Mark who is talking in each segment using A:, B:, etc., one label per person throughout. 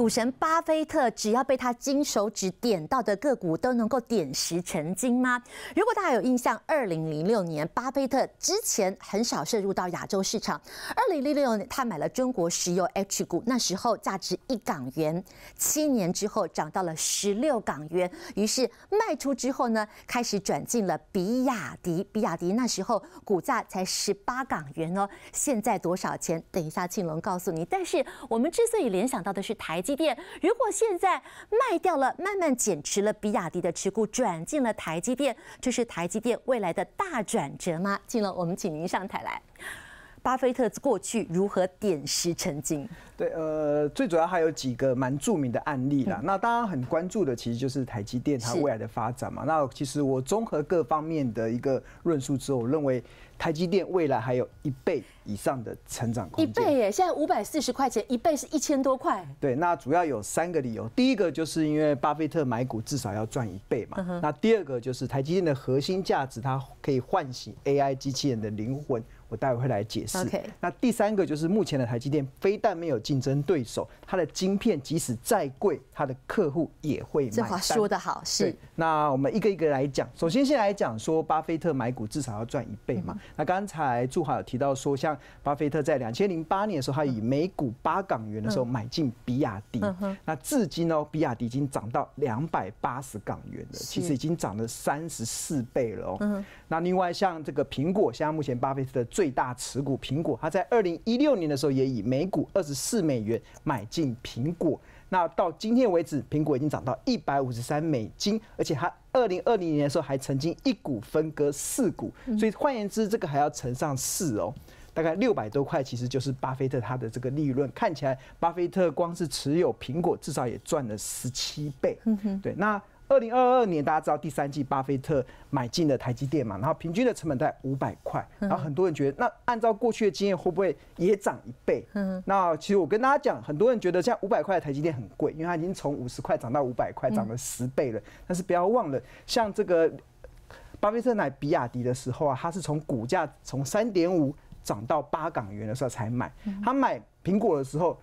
A: 股神巴菲特只要被他金手指点到的个股都能够点石成金吗？如果大家有印象，二零零六年巴菲特之前很少涉入到亚洲市场。二零零六年他买了中国石油 H 股，那时候价值一港元，七年之后涨到了十六港元，于是卖出之后呢，开始转进了比亚迪。比亚迪那时候股价才十八港元哦，现在多少钱？等一下庆龙告诉你。但是我们之所以联想到的是台积。积电，如果现在卖掉了，慢慢减持了比亚迪的持股，转进了台积电，这是台积电未来的大转折吗？进了，我们请您上台来。巴菲特过去如何点石成金？对，
B: 呃，最主要还有几个蛮著名的案例啦。那大家很关注的，其实就是台积电它未来的发展嘛。那其实我综合各方面的一个论述之后，我认为台积电未来还有一倍以上的成长空
A: 间。一倍耶！现在五百四十块钱，一倍是一千多块。
B: 对，那主要有三个理由。第一个就是因为巴菲特买股至少要赚一倍嘛。那第二个就是台积电的核心价值，它可以唤醒 AI 机器人的灵魂。我待会会来解释。那第三个就是目前的台积电，非但没有竞争对手，它的晶片即使再贵，它的客户也会买。这话说得好，是。那我们一个一个来讲，首先先来讲说巴菲特买股至少要赚一倍嘛。那刚才祝华有提到说，像巴菲特在两千零八年的时候，他以每股八港元的时候买进比亚迪，那至今呢，比亚迪已经涨到两百八十港元了，其实已经涨了三十四倍了哦。那另外像这个苹果，现在目前巴菲特的。最大持股苹果，他在二零一六年的时候也以每股二十四美元买进苹果。那到今天为止，苹果已经涨到一百五十三美金，而且它二零二零年的时候还曾经一股分割四股，所以换言之，这个还要乘上四哦，大概六百多块，其实就是巴菲特他的这个利润。看起来，巴菲特光是持有苹果，至少也赚了十七倍。嗯哼，对，那。二零二二年，大家知道第三季巴菲特买进了台积电嘛？然后平均的成本在五百块，然后很多人觉得，那按照过去的经验，会不会也涨一倍？嗯，那其实我跟大家讲，很多人觉得像五百块的台积电很贵，因为它已经从五十块涨到五百块，涨了十倍了。但是不要忘了，像这个巴菲特买比亚迪的时候啊，他是从股价从三点五涨到八港元的时候才买。他买苹果的时候。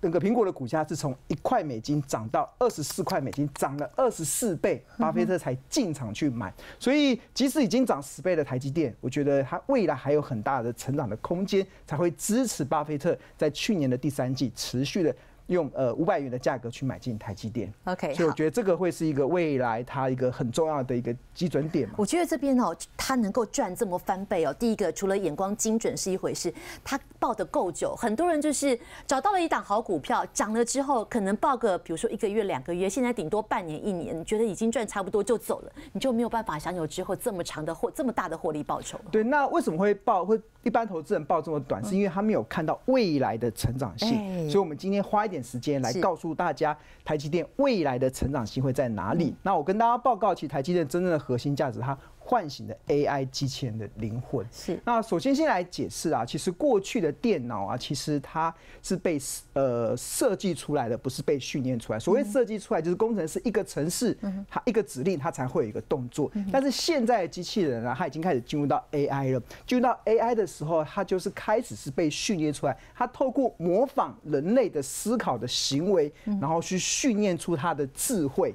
B: 那个苹果的股价是从一块美金涨到二十四块美金，涨了二十四倍，巴菲特才进场去买。所以，即使已经涨十倍的台积电，我觉得它未来还有很大的成长的空间，才会支持巴菲特在去年的第三季持续的。用呃五百元的价格去买进台积电，OK，所以我觉得这个会是
A: 一个未来它一个很重要的一个基准点嘛。我觉得这边哦，他能够赚这么翻倍哦，第一个除了眼光精准是一回事，他报得够久。很多人就是找到了一档好股票，涨了之后可能报个比如说一个月两个月，现在顶多半年一年，觉得已经赚差不多就走了，你就没有办法享有之后这么长的获这么大的获利报酬对，
B: 那为什么会报会一般
A: 投资人报这
B: 么短，是因为他没有看
A: 到未来的成长性。所以我
B: 们今天花一点。时间来告诉大家，台积电未来的成长性会在哪里？那我跟大家报告，其实台积电真正的核心价值，它。唤醒的 AI 机器人，的灵魂是那。首先，先来解释啊，其实过去的电脑啊，其实它是被呃设计出来的，不是被训练出来。所谓设计出来，就是工程师一个程式，它一个指令，它才会有一个动作。但是现在的机器人啊，它已经开始进入到 AI 了。进入到 AI 的时候，它就是开始是被训练出来，它透过模仿人类的思考的行为，然后去训练出它的智慧。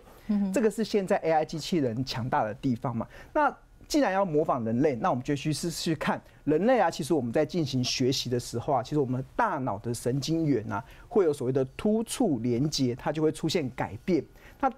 B: 这个是现在 AI 机器人强大的地方嘛？那。既然要模仿人类，那我们就去试试看人类啊。其实我们在进行学习的时候啊，其实我们大脑的神经元啊，会有所谓的突触连接，它就会出现改变。那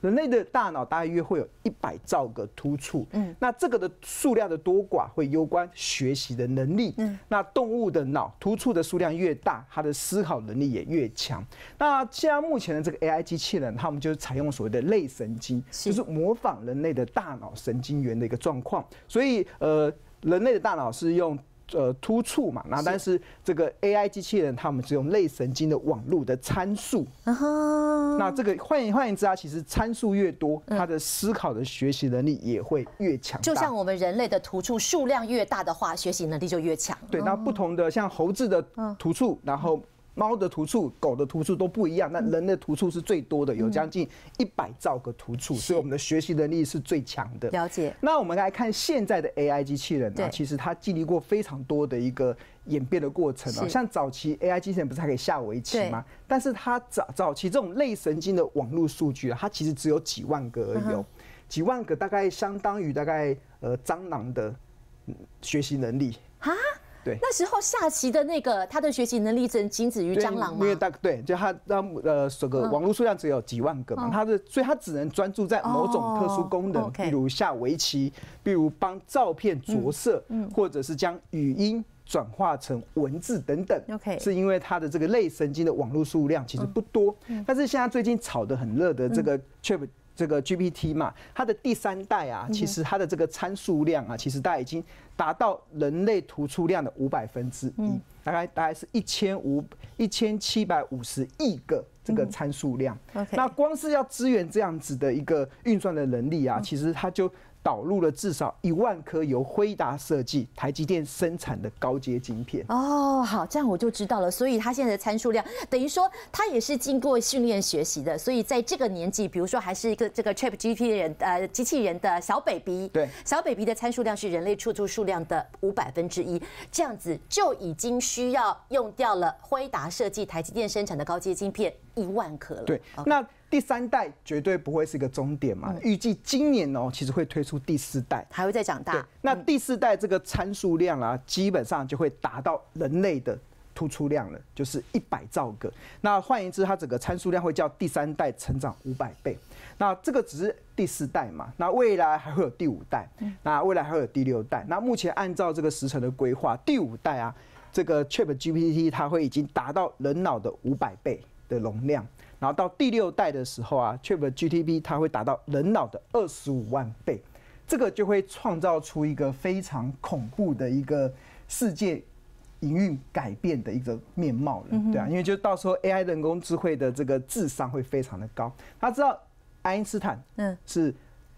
B: 人类的大脑大约会有一百兆个突触，嗯，那这个的数量的多寡会攸关学习的能力。嗯，那动物的脑突触的数量越大，它的思考能力也越强。那现在目前的这个 AI 机器人，他们就是采用所谓的类神经，就是模仿人类的大脑神经元的一个状。状况，所以呃，人类的大脑是用呃突触嘛，那但是这个 AI 机器人它们只用类神经的网络的参数，
A: 那这
B: 个换言换言之啊，其实参数越多，它的思考的学习能力也会越强。就像我
A: 们人类的突触数量越大的话，学习能力就越强。对，那不
B: 同的像猴子的突触，然后。猫的突触、狗的突触都不一样，那人的突触是最多的，有将近一百兆个突触，所以我们的学习能力是最强的。了解。那我们来看现在的 AI 机器人啊，其实它经历过非常多的一个演变的过程啊，像早期 AI 机器人不是还可以下围棋吗？但是它早早期这种类神经的网络数据啊，它其实只有几万个而已哦，几万个大概相当于大概呃蟑螂的学习能力啊。对，
A: 那时候下棋的那个，他的学习能力只能仅止于蟑螂吗？因为
B: 大对，就他让呃，这个网络数量只有几万个嘛，他的所以他只能专注在某种特殊功能，比如下围棋，比如帮照片着色，或者是将语音转化成文字等等。OK，是因为它的这个类神经的网络数量其实不多，但是现在最近炒的很热的这个 Chat。这个 GPT 嘛，它的第三代啊，其实它的这个参数量啊，其实大概已经达到人类图出量的五百分之一，大概大概是一千五、一千七百五十亿个这个参数量。那光是要支援这样子的一个运算的能力啊，其实它就。导入了至少一万颗由辉达设计、台积电生产的高阶晶片。
A: 哦，好，这样我就知道了。所以它现在的参数量，等于说它也是经过训练学习的。所以在这个年纪，比如说还是一个这个 c h i p g p t 人，呃，机器人的小 baby，对，小 baby 的参数量是人类处处数量的五百分之一，这样子就已经需要用掉了辉达设计、台积电生产的高阶晶片一万颗了。对，那。第三代
B: 绝对不会是一个终点嘛？预计今年哦，其实会推出第四代，还会再长大。那第四代这个参数量啊，基本上就会达到人类的突出量了，就是一百兆个。那换言之，它整个参数量会叫第三代成长五百倍。那这个只是第四代嘛？那未来还会有第五代，那未来还会有第六代。那目前按照这个时程的规划，第五代啊，这个 c h i p g p t 它会已经达到人脑的五百倍。的容量，然后到第六代的时候啊，Chip GTP 它会达到人脑的二十五万倍，这个就会创造出一个非常恐怖的一个世界营运改变的一个面貌了，对啊，因为就到时候 AI 人工智慧的这个智商会非常的高，他知道爱因斯坦嗯是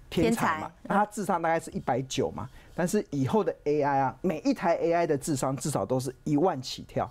B: 天才嘛，那他智商大概是一百九嘛，但是以后的 AI 啊，每一台 AI 的智商至少都是一万起跳。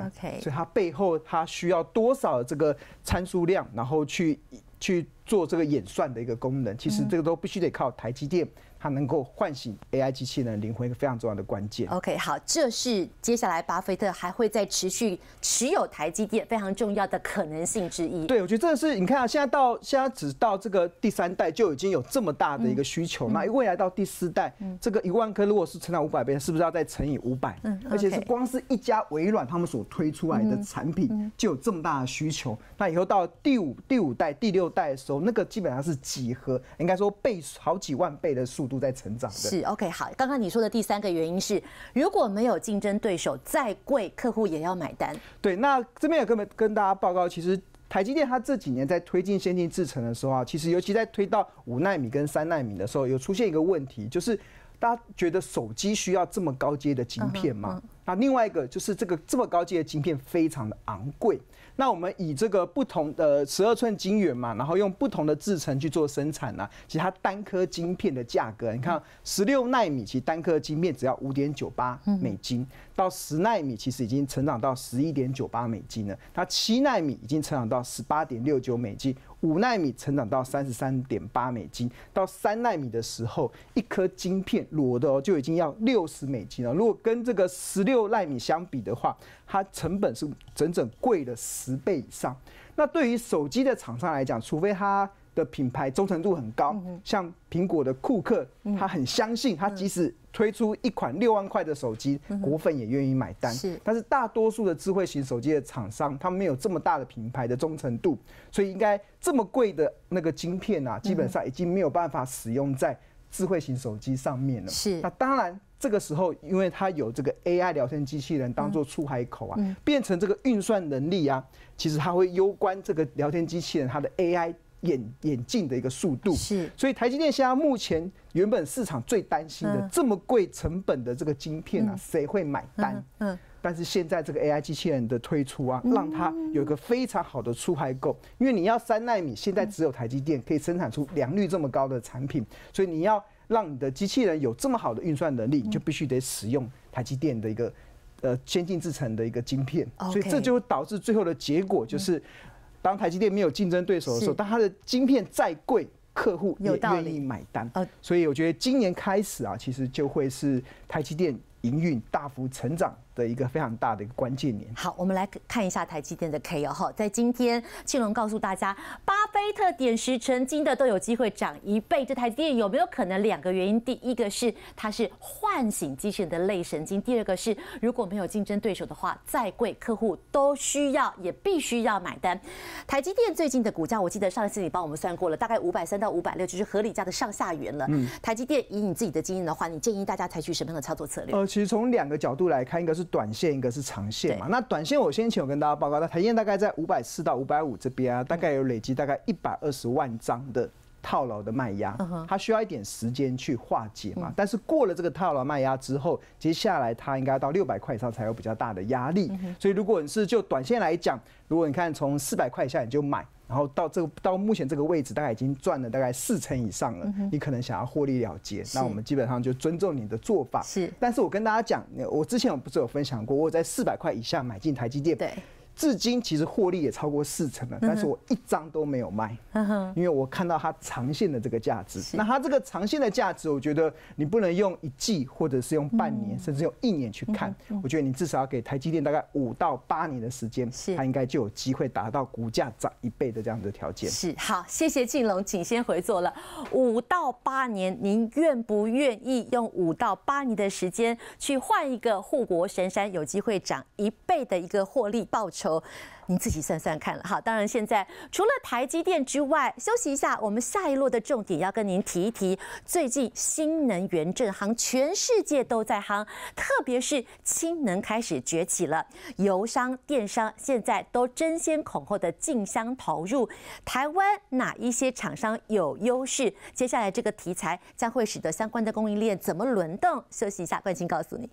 B: OK，所以它背后它需要多少这个参数量，然后去去做这个演算的一个功能，其实这个都必须得靠台积电。它能够唤醒 AI 机器人的灵魂，一个非常重要的关键。
A: OK，好，这是接下来巴菲特还会再持续持有台积电非常重要的可能性之一。
B: 对我觉得这是你看啊，现在到现在只到这个第三代就已经有这么大的一个需求了，未来到第四代，这个一万颗如果是成长五百倍，是不是要再乘以五百？嗯，而且是光是一家微软他们所推出来的产品就有这么大的需求。那以后到第五、第五代、第六代的时候，那个基本上是几何，应该说倍好几万倍的速度。在成长的。是
A: OK 好，刚刚你说的第三个原因是，如果没有竞争对手，再贵客户也要买单。对，那这
B: 边有跟跟大家报告，其实台积电它这几年在推进先进制程的时候啊，其实尤其在推到五纳米跟三纳米的时候，有出现一个问题，就是大家觉得手机需要这么高阶的晶片吗？那另外一个就是这个这么高级的晶片非常的昂贵。那我们以这个不同的十二寸晶圆嘛，然后用不同的制程去做生产呢，其实它单颗晶片的价格，你看十六纳米其实单颗晶片只要五点九八美金，到十纳米其实已经成长到十一点九八美金了，它七纳米已经成长到十八点六九美金。五纳米成长到三十三点八美金，到三纳米的时候，一颗晶片裸的哦就已经要六十美金了。如果跟这个十六纳米相比的话，它成本是整整贵了十倍以上。那对于手机的厂商来讲，除非它。的品牌忠诚度很高，像苹果的库克，他很相信，他即使推出一款六万块的手机，果粉也愿意买单。是，但是大多数的智慧型手机的厂商，他们没有这么大的品牌的忠诚度，所以应该这么贵的那个晶片啊，基本上已经没有办法使用在智慧型手机上面了。是，那当然这个时候，因为它有这个 AI 聊天机器人当做出海口啊，变成这个运算能力啊，其实它会攸关这个聊天机器人它的 AI。眼眼镜的一个速度，是，所以台积电现在目前原本市场最担心的这么贵成本的这个晶片啊，谁会买？嗯，但是现在这个 AI 机器人的推出啊，让它有一个非常好的出海够，因为你要三纳米，现在只有台积电可以生产出良率这么高的产品，所以你要让你的机器人有这么好的运算能力，就必须得使用台积电的一个呃先进制程的一个晶片，所以这就导致最后的结果就是。当台积电没有竞争对手的时候，但它的晶片再贵，客户也愿意买单。所以我觉得今年开始啊，其实就会是台积
A: 电营运大幅成长。的一个非常大的一个关键点。好，我们来看一下台积电的 K 哦。哈，在今天，庆龙告诉大家，巴菲特点石成金的都有机会涨一倍，这台积电有没有可能？两个原因，第一个是它是唤醒机器人的类神经，第二个是如果没有竞争对手的话，再贵客户都需要也必须要买单。台积电最近的股价，我记得上一次你帮我们算过了，大概五百三到五百六，就是合理价的上下缘了。嗯。台积电以你自己的经验的话，你建议大家采取什么样的操作策略？
B: 呃，其实从两个角度来看，一个是。短线一个是长线嘛，那短线我先前有跟大家报告，那台积大概在五百四到五百五这边啊，大概有累积大概一百二十万张的套牢的卖压，它需要一点时间去化解嘛。但是过了这个套牢卖压之后，接下来它应该到六百块以上才有比较大的压力。所以如果你是就短线来讲，如果你看从四百块以下你就买。然后到这个到目前这个位置，大概已经赚了大概四成以上了。你可能想要获利了结，那我们基本上就尊重你的做法。是，但是我跟大家讲，我之前我不是有分享过，我在四百块以下买进台积电。对。至今其实获利也超过四成了，但是我一张都没有卖，因为我看到它长线的这个价值。那它这个长线的价值，我觉得你不能用一季或者是用半年，甚至用一年去看，我觉得你至少要给台积电大概五到八年的时间，它应该就有机会达到股价涨一倍的这样的条件。是
A: 好，谢谢晋龙，请先回座了。五到八年，您愿不愿意用五到八年的时间去换一个护国神山有机会涨一倍的一个获利报酬？求您自己算算看，了好。当然，现在除了台积电之外，休息一下。我们下一路的重点要跟您提一提，最近新能源正夯，全世界都在夯，特别是氢能开始崛起了，油商、电商现在都争先恐后的竞相投入。台湾哪一些厂商有优势？接下来这个题材将会使得相关的供应链怎么轮动？休息一下，冠军告诉你。